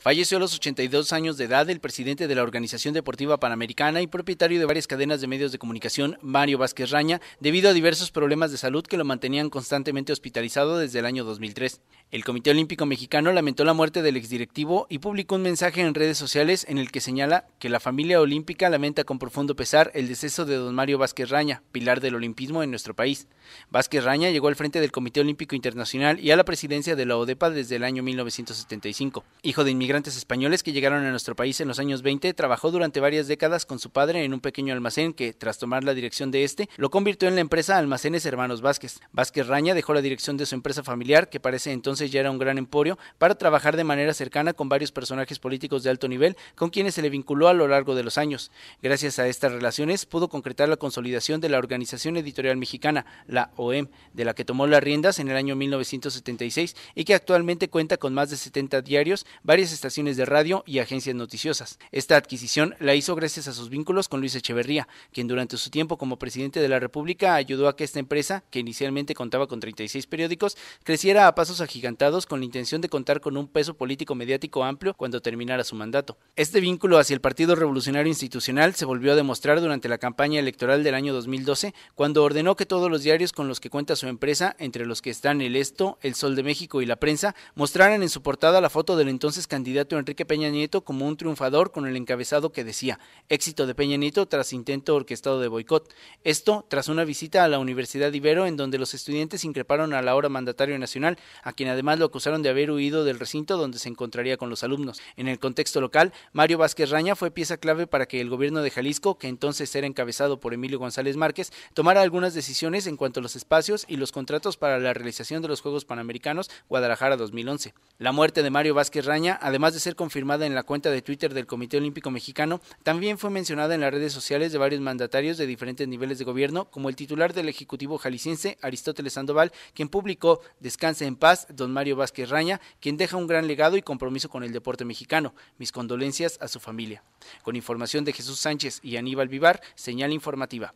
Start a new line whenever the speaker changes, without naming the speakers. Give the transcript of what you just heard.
Falleció a los 82 años de edad el presidente de la Organización Deportiva Panamericana y propietario de varias cadenas de medios de comunicación, Mario Vázquez Raña, debido a diversos problemas de salud que lo mantenían constantemente hospitalizado desde el año 2003. El Comité Olímpico Mexicano lamentó la muerte del exdirectivo y publicó un mensaje en redes sociales en el que señala que la familia olímpica lamenta con profundo pesar el deceso de don Mario Vázquez Raña, pilar del olimpismo en nuestro país. Vázquez Raña llegó al frente del Comité Olímpico Internacional y a la presidencia de la ODEPA desde el año 1975. Hijo de españoles que llegaron a nuestro país en los años 20, trabajó durante varias décadas con su padre en un pequeño almacén que, tras tomar la dirección de este, lo convirtió en la empresa Almacenes Hermanos Vázquez. Vázquez Raña dejó la dirección de su empresa familiar, que parece entonces ya era un gran emporio, para trabajar de manera cercana con varios personajes políticos de alto nivel con quienes se le vinculó a lo largo de los años. Gracias a estas relaciones pudo concretar la consolidación de la Organización Editorial Mexicana, la OEM, de la que tomó las riendas en el año 1976 y que actualmente cuenta con más de 70 diarios, varias estaciones de radio y agencias noticiosas. Esta adquisición la hizo gracias a sus vínculos con Luis Echeverría, quien durante su tiempo como presidente de la República ayudó a que esta empresa, que inicialmente contaba con 36 periódicos, creciera a pasos agigantados con la intención de contar con un peso político mediático amplio cuando terminara su mandato. Este vínculo hacia el Partido Revolucionario Institucional se volvió a demostrar durante la campaña electoral del año 2012, cuando ordenó que todos los diarios con los que cuenta su empresa, entre los que están El Esto, El Sol de México y La Prensa, mostraran en su portada la foto del entonces candidato Enrique Peña Nieto como un triunfador con el encabezado que decía éxito de Peña Nieto tras intento orquestado de boicot. Esto tras una visita a la Universidad Ibero en donde los estudiantes increparon a la hora mandatario nacional, a quien además lo acusaron de haber huido del recinto donde se encontraría con los alumnos. En el contexto local, Mario Vázquez Raña fue pieza clave para que el gobierno de Jalisco, que entonces era encabezado por Emilio González Márquez, tomara algunas decisiones en cuanto a los espacios y los contratos para la realización de los Juegos Panamericanos Guadalajara 2011. La muerte de Mario Vázquez Raña, además además de ser confirmada en la cuenta de Twitter del Comité Olímpico Mexicano, también fue mencionada en las redes sociales de varios mandatarios de diferentes niveles de gobierno, como el titular del Ejecutivo jalisciense, Aristóteles Sandoval, quien publicó Descanse en paz, don Mario Vázquez Raña, quien deja un gran legado y compromiso con el deporte mexicano. Mis condolencias a su familia. Con información de Jesús Sánchez y Aníbal Vivar, señal informativa.